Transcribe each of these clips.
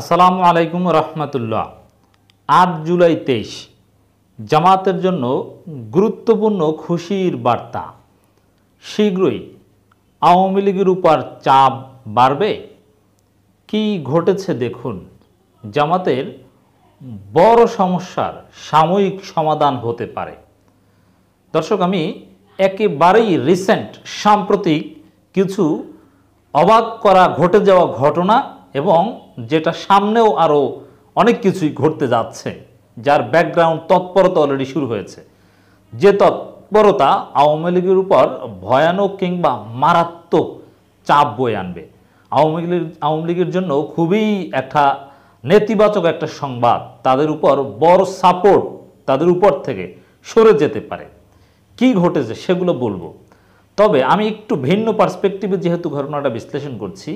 আসসালামু আলাইকুম রহমতুল্লাহ আট জুলাই তেইশ জামাতের জন্য গুরুত্বপূর্ণ খুশির বার্তা শীঘ্রই আওয়ামী লীগের উপর চাপ বাড়বে কি ঘটেছে দেখুন জামাতের বড় সমস্যার সাময়িক সমাধান হতে পারে দর্শক আমি একেবারেই রিসেন্ট সাম্প্রতিক কিছু অবাক করা ঘটে যাওয়া ঘটনা এবং যেটা সামনেও আরও অনেক কিছুই ঘটতে যাচ্ছে যার ব্যাকগ্রাউন্ড তৎপরতা অলরেডি শুরু হয়েছে যে তৎপরতা আওয়ামী লীগের উপর ভয়ানক কিংবা মারাত্মক চাপ বয়ে আনবে আওয়ামী লীগের আওয়ামী লীগের জন্য খুবই একটা নেতিবাচক একটা সংবাদ তাদের উপর বড় সাপোর্ট তাদের উপর থেকে সরে যেতে পারে কি ঘটেছে সেগুলো বলবো তবে আমি একটু ভিন্ন পার্সপেক্টিভে যেহেতু ঘটনাটা বিশ্লেষণ করছি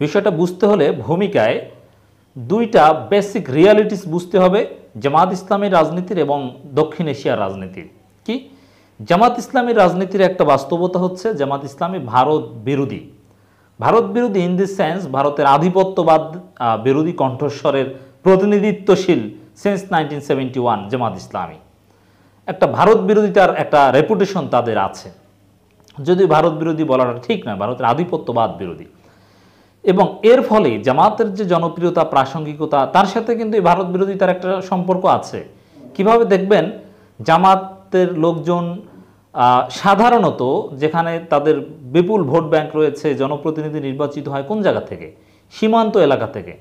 বিষয়টা বুঝতে হলে ভূমিকায় দুইটা বেসিক রিয়ালিটিস বুঝতে হবে জামাত ইসলামের রাজনীতির এবং দক্ষিণ এশিয়ার রাজনীতির কি জামাত ইসলামী রাজনীতির একটা বাস্তবতা হচ্ছে জামাত ইসলামী ভারত বিরোধী ভারত বিরোধী ইন দি সেন্স ভারতের আধিপত্যবাদ বিরোধী কণ্ঠস্বরের প্রতিনিধিত্বশীল since nineteen seventy one Jamaat Islami একটা ভারত বিরোধিতার একটা রেপুটেশন তাদের আছে যদি ভারত বিরোধী বলাটা ঠিক নয় ভারতের আধিপত্যবাদ বিরোধী এবং এর ফলে জামাতের যে জনপ্রিয়তা প্রাসঙ্গিকতা তার সাথে কিন্তু এই ভারত বিরোধিতার একটা সম্পর্ক আছে কিভাবে দেখবেন জামাতের লোকজন সাধারণত যেখানে তাদের বিপুল ভোট ব্যাংক রয়েছে জনপ্রতিনিধি নির্বাচিত হয় কোন জায়গা থেকে সীমান্ত এলাকা থেকে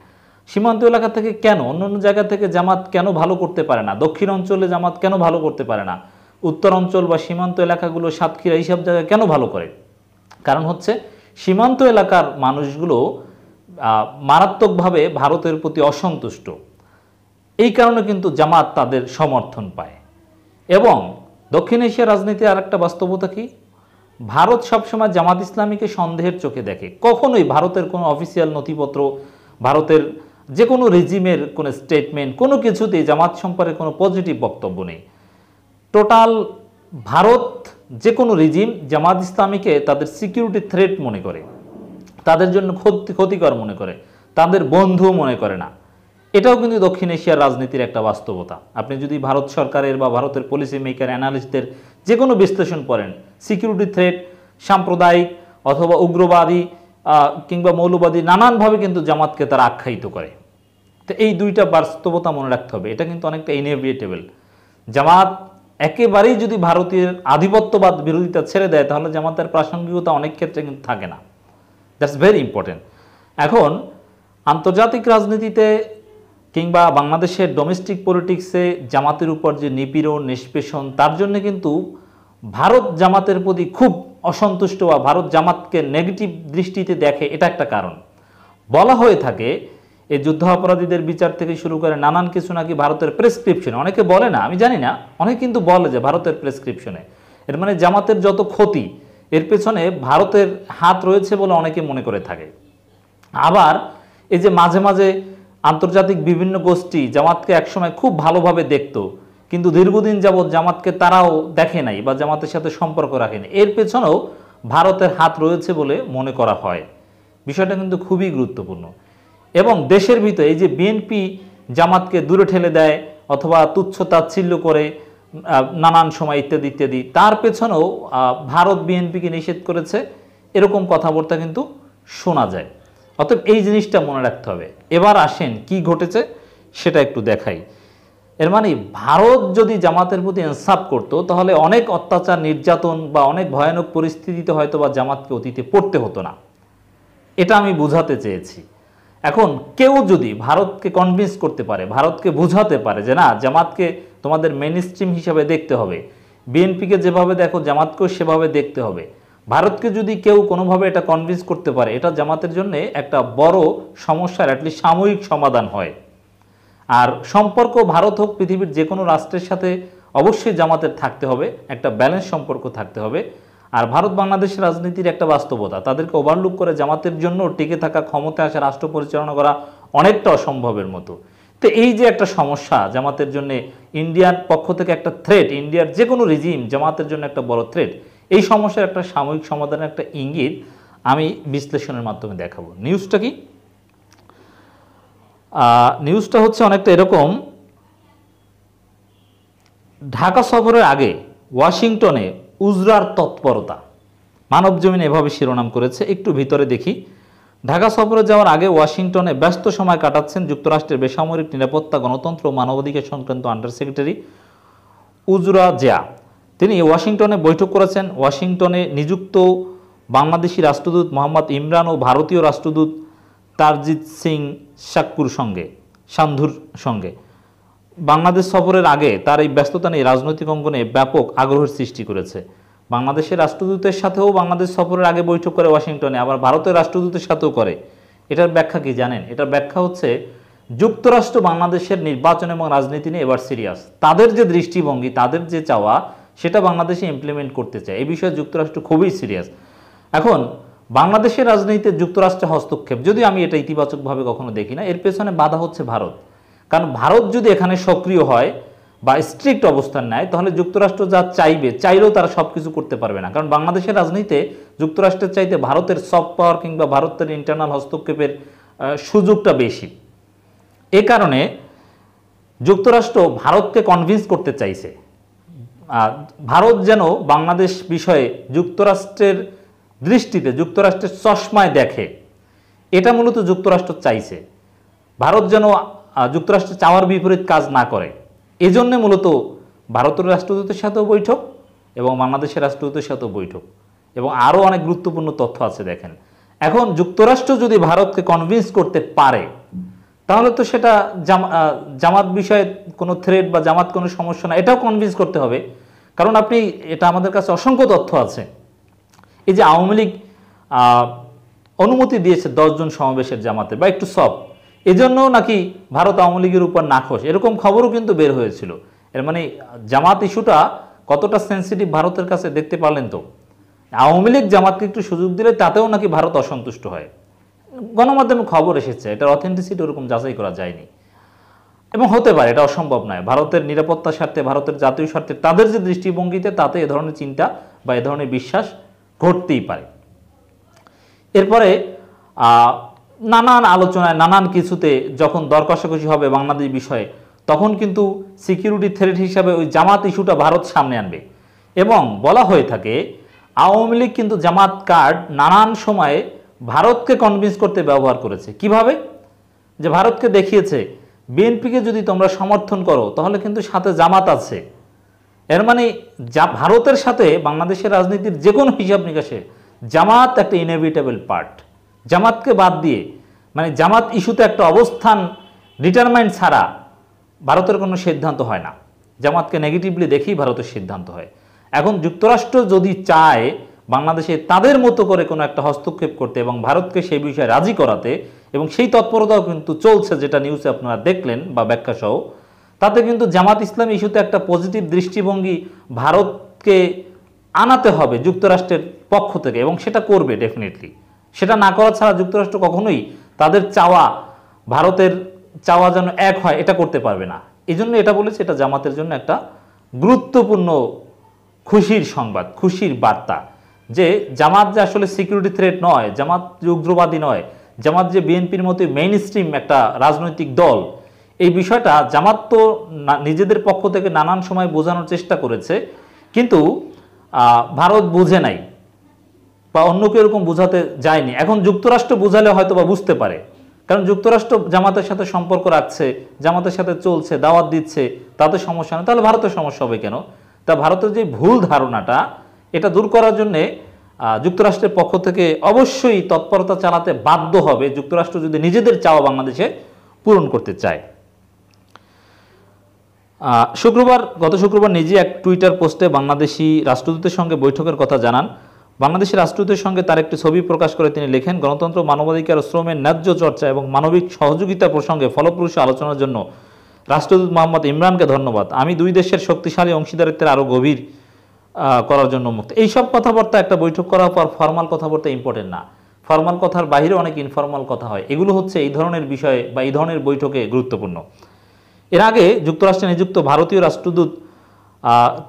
সীমান্ত এলাকা থেকে কেন অন্য অন্য জায়গা থেকে জামাত কেন ভালো করতে পারে না দক্ষিণ অঞ্চলে জামাত কেন ভালো করতে পারে না উত্তর অঞ্চল বা সীমান্ত এলাকাগুলো সাতক্ষীরা এইসব জায়গায় কেন ভালো করে কারণ হচ্ছে সীমান্ত এলাকার মানুষগুলো মারাত্মকভাবে ভারতের প্রতি অসন্তুষ্ট এই কারণে কিন্তু জামাত তাদের সমর্থন পায় এবং দক্ষিণ এশিয়া আর আরেকটা বাস্তবতা কি ভারত সবসময় জামাত ইসলামীকে সন্দেহের চোখে দেখে কখনোই ভারতের কোনো অফিসিয়াল নথিপত্র ভারতের যে কোনো রেজিমের কোনো স্টেটমেন্ট কোনো কিছুতেই জামাত সম্পর্কে কোনো পজিটিভ বক্তব্য নেই টোটাল ভারত যে কোনো রিজিম জামাত ইসলামীকে তাদের সিকিউরিটি থ্রেট মনে করে তাদের জন্য ক্ষতি ক্ষতিকর মনে করে তাদের বন্ধু মনে করে না এটাও কিন্তু দক্ষিণ এশিয়ার রাজনীতির একটা বাস্তবতা আপনি যদি ভারত সরকারের বা ভারতের পলিসি মেকার অ্যানালিস্টদের যে কোনো বিশ্লেষণ করেন সিকিউরিটি থ্রেট সাম্প্রদায়িক অথবা উগ্রবাদী কিংবা মৌলবাদী নানানভাবে কিন্তু জামাতকে তারা আখ্যায়িত করে তো এই দুইটা বাস্তবতা মনে রাখতে হবে এটা কিন্তু অনেকটা ইনএভিয়েটেবল জামাত একেবারেই যদি ভারতের আধিপত্যবাদ বিরোধিতা ছেড়ে দেয় তাহলে জামাতের প্রাসঙ্গিকতা অনেক ক্ষেত্রে কিন্তু থাকে না দ্যাটস ভেরি ইম্পর্টেন্ট এখন আন্তর্জাতিক রাজনীতিতে কিংবা বাংলাদেশের ডোমেস্টিক পলিটিক্সে জামাতের উপর যে নিপীড়ন নিষ্পেষণ তার জন্য কিন্তু ভারত জামাতের প্রতি খুব অসন্তুষ্ট বা ভারত জামাতকে নেগেটিভ দৃষ্টিতে দেখে এটা একটা কারণ বলা হয়ে থাকে এই যুদ্ধ অপরাধীদের বিচার থেকে শুরু করে নানান কিছু নাকি ভারতের প্রেসক্রিপশনে অনেকে বলে না আমি জানি না অনেকে কিন্তু বলে যে ভারতের প্রেসক্রিপশনে এর মানে জামাতের যত ক্ষতি এর পেছনে ভারতের হাত রয়েছে বলে অনেকে মনে করে থাকে আবার এই যে মাঝে মাঝে আন্তর্জাতিক বিভিন্ন গোষ্ঠী জামাতকে একসময় খুব ভালোভাবে দেখত কিন্তু দীর্ঘদিন যাবৎ জামাতকে তারাও দেখে নাই বা জামাতের সাথে সম্পর্ক রাখেনি এর পেছনেও ভারতের হাত রয়েছে বলে মনে করা হয় বিষয়টা কিন্তু খুবই গুরুত্বপূর্ণ এবং দেশের ভিতরে এই যে বিএনপি জামাতকে দূরে ঠেলে দেয় অথবা তুচ্ছ তাচ্ছিল্য করে নানান সময় ইত্যাদি ইত্যাদি তার পেছনেও ভারত বিএনপিকে নিষেধ করেছে এরকম কথাবার্তা কিন্তু শোনা যায় অতএব এই জিনিসটা মনে রাখতে হবে এবার আসেন কি ঘটেছে সেটা একটু দেখাই এর মানে ভারত যদি জামাতের প্রতি ইনসাফ করতো তাহলে অনেক অত্যাচার নির্যাতন বা অনেক ভয়ানক পরিস্থিতিতে হয়তো বা জামাতকে অতীতে পড়তে হতো না এটা আমি বোঝাতে চেয়েছি এখন কেউ যদি ভারতকে কনভিন্স করতে পারে ভারতকে বোঝাতে পারে যে না জামাতকে তোমাদের মেন স্ট্রিম হিসাবে দেখতে হবে বিএনপিকে যেভাবে দেখো জামাতকেও সেভাবে দেখতে হবে ভারতকে যদি কেউ কোনোভাবে এটা কনভিন্স করতে পারে এটা জামাতের জন্য একটা বড় সমস্যার অ্যাটলিস্ট সাময়িক সমাধান হয় আর সম্পর্ক ভারত হোক পৃথিবীর যে কোনো রাষ্ট্রের সাথে অবশ্যই জামাতের থাকতে হবে একটা ব্যালেন্স সম্পর্ক থাকতে হবে আর ভারত বাংলাদেশ রাজনীতির একটা বাস্তবতা তাদেরকে ওভারলুক করে জামাতের জন্য টিকে থাকা ক্ষমতায় আসা রাষ্ট্র পরিচালনা করা অনেকটা অসম্ভবের মতো তো এই যে একটা সমস্যা জামাতের জন্য ইন্ডিয়ার পক্ষ থেকে একটা থ্রেট ইন্ডিয়ার যে কোনো রিজিম জামাতের জন্য একটা বড় থ্রেট এই সমস্যার একটা সাময়িক সমাধানের একটা ইঙ্গিত আমি বিশ্লেষণের মাধ্যমে দেখাবো নিউজটা কি নিউজটা হচ্ছে অনেকটা এরকম ঢাকা সফরের আগে ওয়াশিংটনে উজরার তৎপরতা মানব জমিন এভাবে শিরোনাম করেছে একটু ভিতরে দেখি ঢাকা সফরে যাওয়ার আগে ওয়াশিংটনে ব্যস্ত সময় কাটাচ্ছেন যুক্তরাষ্ট্রের বেসামরিক নিরাপত্তা গণতন্ত্র ও মানবাধিকার সংক্রান্ত আন্ডার সেক্রেটারি উজরা জিয়া তিনি ওয়াশিংটনে বৈঠক করেছেন ওয়াশিংটনে নিযুক্ত বাংলাদেশি রাষ্ট্রদূত মোহাম্মদ ইমরান ও ভারতীয় রাষ্ট্রদূত তারজিৎ সিং সাক্কুর সঙ্গে সান্ধুর সঙ্গে বাংলাদেশ সফরের আগে তার এই ব্যস্ততা নিয়ে রাজনৈতিক অঙ্গনে ব্যাপক আগ্রহের সৃষ্টি করেছে বাংলাদেশের রাষ্ট্রদূতের সাথেও বাংলাদেশ সফরের আগে বৈঠক করে ওয়াশিংটনে আবার ভারতের রাষ্ট্রদূতের সাথেও করে এটার ব্যাখ্যা কি জানেন এটার ব্যাখ্যা হচ্ছে যুক্তরাষ্ট্র বাংলাদেশের নির্বাচন এবং রাজনীতি নিয়ে এবার সিরিয়াস তাদের যে দৃষ্টিভঙ্গি তাদের যে চাওয়া সেটা বাংলাদেশে ইমপ্লিমেন্ট করতে চায় এ বিষয়ে যুক্তরাষ্ট্র খুবই সিরিয়াস এখন বাংলাদেশের রাজনীতিতে যুক্তরাষ্ট্রের হস্তক্ষেপ যদি আমি এটা ইতিবাচকভাবে কখনো দেখি না এর পেছনে বাধা হচ্ছে ভারত কারণ ভারত যদি এখানে সক্রিয় হয় বা স্ট্রিক্ট অবস্থান নেয় তাহলে যুক্তরাষ্ট্র যা চাইবে চাইলেও তারা সব কিছু করতে পারবে না কারণ বাংলাদেশের রাজনীতিতে যুক্তরাষ্ট্রের চাইতে ভারতের সফট পাওয়ার কিংবা ভারতের ইন্টারনাল হস্তক্ষেপের সুযোগটা বেশি এ কারণে যুক্তরাষ্ট্র ভারতকে কনভিন্স করতে চাইছে ভারত যেন বাংলাদেশ বিষয়ে যুক্তরাষ্ট্রের দৃষ্টিতে যুক্তরাষ্ট্রের চশমায় দেখে এটা মূলত যুক্তরাষ্ট্র চাইছে ভারত যেন যুক্তরাষ্ট্র চাওয়ার বিপরীত কাজ না করে এজন্যে মূলত ভারতের রাষ্ট্রদূতের সাথেও বৈঠক এবং বাংলাদেশের রাষ্ট্রদূতের সাথেও বৈঠক এবং আরও অনেক গুরুত্বপূর্ণ তথ্য আছে দেখেন এখন যুক্তরাষ্ট্র যদি ভারতকে কনভিন্স করতে পারে তাহলে তো সেটা জামাত বিষয়ে কোনো থ্রেড বা জামাত কোনো সমস্যা না এটাও কনভিন্স করতে হবে কারণ আপনি এটা আমাদের কাছে অসংখ্য তথ্য আছে এই যে আওয়ামী লীগ অনুমতি দিয়েছে দশজন সমাবেশের জামাতে বা একটু সফট এজন্য নাকি ভারত আওয়ামী লীগের উপর নাখোশ এরকম খবরও কিন্তু বের হয়েছিল এর মানে জামাত ইস্যুটা কতটা সেন্সিটিভ ভারতের কাছে দেখতে পারলেন তো আওয়ামী লীগ জামাতকে একটু সুযোগ দিলে তাতেও নাকি ভারত অসন্তুষ্ট হয় গণমাধ্যমে খবর এসেছে এটার অথেন্টিসিটি ওরকম যাচাই করা যায়নি এবং হতে পারে এটা অসম্ভব নয় ভারতের নিরাপত্তার স্বার্থে ভারতের জাতীয় স্বার্থে তাদের যে দৃষ্টিভঙ্গিতে তাতে এ ধরনের চিন্তা বা এ ধরনের বিশ্বাস ঘটতেই পারে এরপরে নানান আলোচনায় নানান কিছুতে যখন দর কষাকষি হবে বাংলাদেশ বিষয়ে তখন কিন্তু সিকিউরিটি থ্রেট হিসাবে ওই জামাত ইস্যুটা ভারত সামনে আনবে এবং বলা হয়ে থাকে আওয়ামী লীগ কিন্তু জামাত কার্ড নানান সময়ে ভারতকে কনভিন্স করতে ব্যবহার করেছে কিভাবে যে ভারতকে দেখিয়েছে বিএনপিকে যদি তোমরা সমর্থন করো তাহলে কিন্তু সাথে জামাত আছে এর মানে যা ভারতের সাথে বাংলাদেশের রাজনীতির যে কোনো হিসাব নিকাশে জামাত একটা ইনএভিটেবল পার্ট জামাতকে বাদ দিয়ে মানে জামাত ইস্যুতে একটা অবস্থান ডিটারমাইন্ড ছাড়া ভারতের কোনো সিদ্ধান্ত হয় না জামাতকে নেগেটিভলি দেখেই ভারতের সিদ্ধান্ত হয় এখন যুক্তরাষ্ট্র যদি চায় বাংলাদেশে তাদের মতো করে কোনো একটা হস্তক্ষেপ করতে এবং ভারতকে সেই বিষয়ে রাজি করাতে এবং সেই তৎপরতাও কিন্তু চলছে যেটা নিউজে আপনারা দেখলেন বা ব্যাখ্যাসহ তাতে কিন্তু জামাত ইসলাম ইস্যুতে একটা পজিটিভ দৃষ্টিভঙ্গি ভারতকে আনাতে হবে যুক্তরাষ্ট্রের পক্ষ থেকে এবং সেটা করবে ডেফিনেটলি সেটা না করা ছাড়া যুক্তরাষ্ট্র কখনোই তাদের চাওয়া ভারতের চাওয়া যেন এক হয় এটা করতে পারবে না এই জন্য এটা বলেছে এটা জামাতের জন্য একটা গুরুত্বপূর্ণ খুশির সংবাদ খুশির বার্তা যে জামাত যে আসলে সিকিউরিটি থ্রেট নয় জামাত যে উগ্রবাদী নয় জামাত যে বিএনপির মতোই মেইন স্ট্রিম একটা রাজনৈতিক দল এই বিষয়টা জামাত তো নিজেদের পক্ষ থেকে নানান সময় বোঝানোর চেষ্টা করেছে কিন্তু ভারত বুঝে নাই বা অন্য কেউ এরকম বোঝাতে যায়নি এখন যুক্তরাষ্ট্র বোঝালে হয়তো বা বুঝতে পারে কারণ যুক্তরাষ্ট্র জামাতের সাথে সম্পর্ক রাখছে জামাতের সাথে চলছে দাওয়াত দিচ্ছে তাতে সমস্যা নেই তাহলে ভারতের সমস্যা হবে কেন তা ভারতের যে ভুল ধারণাটা এটা দূর করার জন্যে যুক্তরাষ্ট্রের পক্ষ থেকে অবশ্যই তৎপরতা চালাতে বাধ্য হবে যুক্তরাষ্ট্র যদি নিজেদের চাওয়া বাংলাদেশে পূরণ করতে চায় শুক্রবার গত শুক্রবার নিজে এক টুইটার পোস্টে বাংলাদেশি রাষ্ট্রদূতের সঙ্গে বৈঠকের কথা জানান বাংলাদেশের রাষ্ট্রদূতের সঙ্গে তার একটি ছবি প্রকাশ করে তিনি লেখেন গণতন্ত্র মানবাধিকার ও শ্রমের ন্যায্য চর্চা এবং মানবিক সহযোগিতা প্রসঙ্গে ফলপ্রসূ আলোচনার জন্য রাষ্ট্রদূত মোহাম্মদ ইমরানকে ধন্যবাদ আমি দুই দেশের শক্তিশালী অংশীদারিত্বের আরও গভীর করার জন্য মুক্ত এইসব কথাবার্তা একটা বৈঠক করার পর ফর্মাল কথাবার্তা ইম্পর্টেন্ট না ফর্মাল কথার বাহিরে অনেক ইনফর্মাল কথা হয় এগুলো হচ্ছে এই ধরনের বিষয়ে বা এই ধরনের বৈঠকে গুরুত্বপূর্ণ এর আগে যুক্তরাষ্ট্রে নিযুক্ত ভারতীয় রাষ্ট্রদূত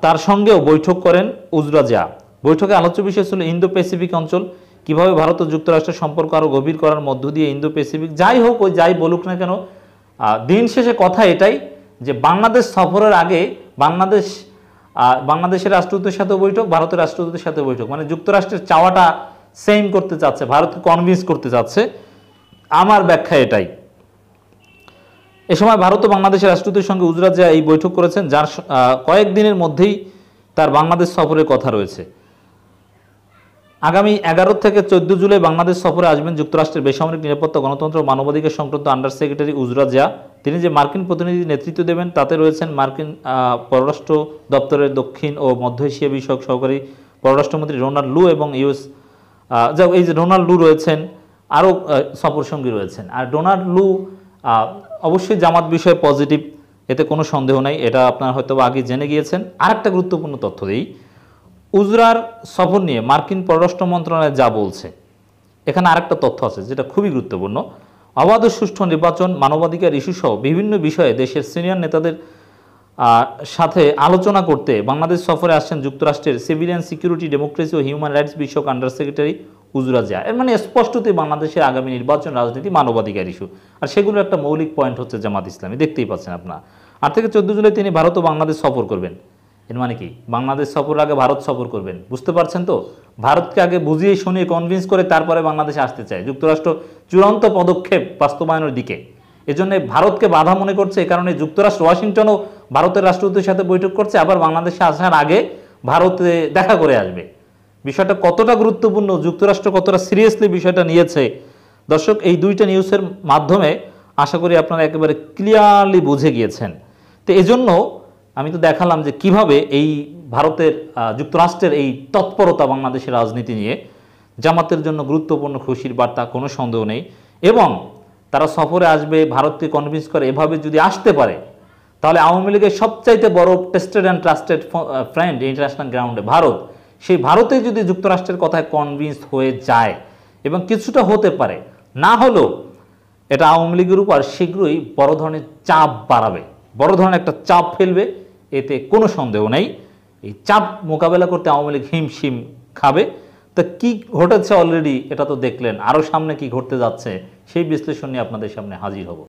তার সঙ্গেও বৈঠক করেন উজরাজা বৈঠকে আলোচ্য বিষয় ছিল ইন্দো প্যাসিফিক অঞ্চল কিভাবে ভারত ও যুক্তরাষ্ট্রের সম্পর্ক আরও গভীর করার মধ্য দিয়ে ইন্দো প্যাসিফিক যাই হোক ওই যাই বলুক না কেন দিন শেষে কথা এটাই যে বাংলাদেশ সফরের আগে বাংলাদেশ বাংলাদেশের রাষ্ট্রদূতের সাথে বৈঠক ভারতের রাষ্ট্রদূতের সাথে বৈঠক মানে যুক্তরাষ্ট্রের চাওয়াটা সেম করতে চাচ্ছে ভারতকে কনভিন্স করতে চাচ্ছে আমার ব্যাখ্যা এটাই এ সময় ভারত ও বাংলাদেশের রাষ্ট্রদূতের সঙ্গে উজরা যা এই বৈঠক করেছেন যার কয়েকদিনের মধ্যেই তার বাংলাদেশ সফরের কথা রয়েছে আগামী এগারো থেকে চোদ্দ জুলাই বাংলাদেশ সফরে আসবেন যুক্তরাষ্ট্রের বেসামরিক নিরাপত্তা গণতন্ত্র মানবাধিকার সংক্রান্ত আন্ডার সেক্রেটারি উজরা জিয়া তিনি যে মার্কিন প্রতিনিধি নেতৃত্ব দেবেন তাতে রয়েছেন মার্কিন পররাষ্ট্র দপ্তরের দক্ষিণ ও মধ্য এশিয়া বিষয়ক সহকারী পররাষ্ট্রমন্ত্রী রোনাল্ড লু এবং ইউএস যা এই যে রোনাল্ড লু রয়েছেন আরও সফর সঙ্গী রয়েছেন আর ডোনাল্ড লু অবশ্যই জামাত বিষয়ে পজিটিভ এতে কোনো সন্দেহ নাই এটা আপনার হয়তো আগে জেনে গিয়েছেন আর একটা গুরুত্বপূর্ণ তথ্য দিই উজরার সফর নিয়ে মার্কিন পররাষ্ট্র মন্ত্রণালয় যা বলছে এখানে আরেকটা তথ্য আছে যেটা খুবই গুরুত্বপূর্ণ অবাধ সুষ্ঠু নির্বাচন মানবাধিকার ইস্যুসহ বিভিন্ন বিষয়ে দেশের সিনিয়র নেতাদের সাথে আলোচনা করতে বাংলাদেশ সফরে আসছেন যুক্তরাষ্ট্রের সিভিলিয়ান সিকিউরিটি ডেমোক্রেসি ও হিউম্যান রাইটস বিষয়ক আন্ডার সেক্রেটারি উজরা জিয়া এর মানে স্পষ্টতই বাংলাদেশের আগামী নির্বাচন রাজনীতি মানবাধিকার ইস্যু আর সেগুলোর একটা মৌলিক পয়েন্ট হচ্ছে জামাত ইসলামী দেখতেই পাচ্ছেন আপনার আট থেকে চোদ্দো জুলাই তিনি ভারত ও বাংলাদেশ সফর করবেন এর মানে কি বাংলাদেশ সফর আগে ভারত সফর করবেন বুঝতে পারছেন তো ভারতকে আগে বুঝিয়ে শুনিয়ে কনভিন্স করে তারপরে বাংলাদেশে আসতে চায় যুক্তরাষ্ট্র চূড়ান্ত পদক্ষেপ বাস্তবায়নের দিকে এজন্য ভারতকে বাধা মনে করছে এ কারণে যুক্তরাষ্ট্র ওয়াশিংটনও ভারতের রাষ্ট্রদূতের সাথে বৈঠক করছে আবার বাংলাদেশে আসার আগে ভারতে দেখা করে আসবে বিষয়টা কতটা গুরুত্বপূর্ণ যুক্তরাষ্ট্র কতটা সিরিয়াসলি বিষয়টা নিয়েছে দর্শক এই দুইটা নিউজের মাধ্যমে আশা করি আপনারা একেবারে ক্লিয়ারলি বুঝে গিয়েছেন তো এজন্য আমি তো দেখালাম যে কিভাবে এই ভারতের যুক্তরাষ্ট্রের এই তৎপরতা বাংলাদেশের রাজনীতি নিয়ে জামাতের জন্য গুরুত্বপূর্ণ খুশির বার্তা কোনো সন্দেহ নেই এবং তারা সফরে আসবে ভারতকে কনভিন্স করে এভাবে যদি আসতে পারে তাহলে আওয়ামী লীগের সবচাইতে বড় tested and trusted friend international গ্রাউন্ডে ভারত সেই ভারতে যদি যুক্তরাষ্ট্রের কথায় কনভিন্স হয়ে যায় এবং কিছুটা হতে পারে না হলেও এটা আওয়ামী লীগের উপর শীঘ্রই বড় ধরনের চাপ বাড়াবে বড় ধরনের একটা চাপ ফেলবে এতে কোনো সন্দেহ নেই এই চাপ মোকাবেলা করতে আওয়ামী লীগ হিমশিম খাবে তা কি ঘটেছে অলরেডি এটা তো দেখলেন আরও সামনে কি ঘটতে যাচ্ছে সেই বিশ্লেষণ নিয়ে আপনাদের সামনে হাজির হব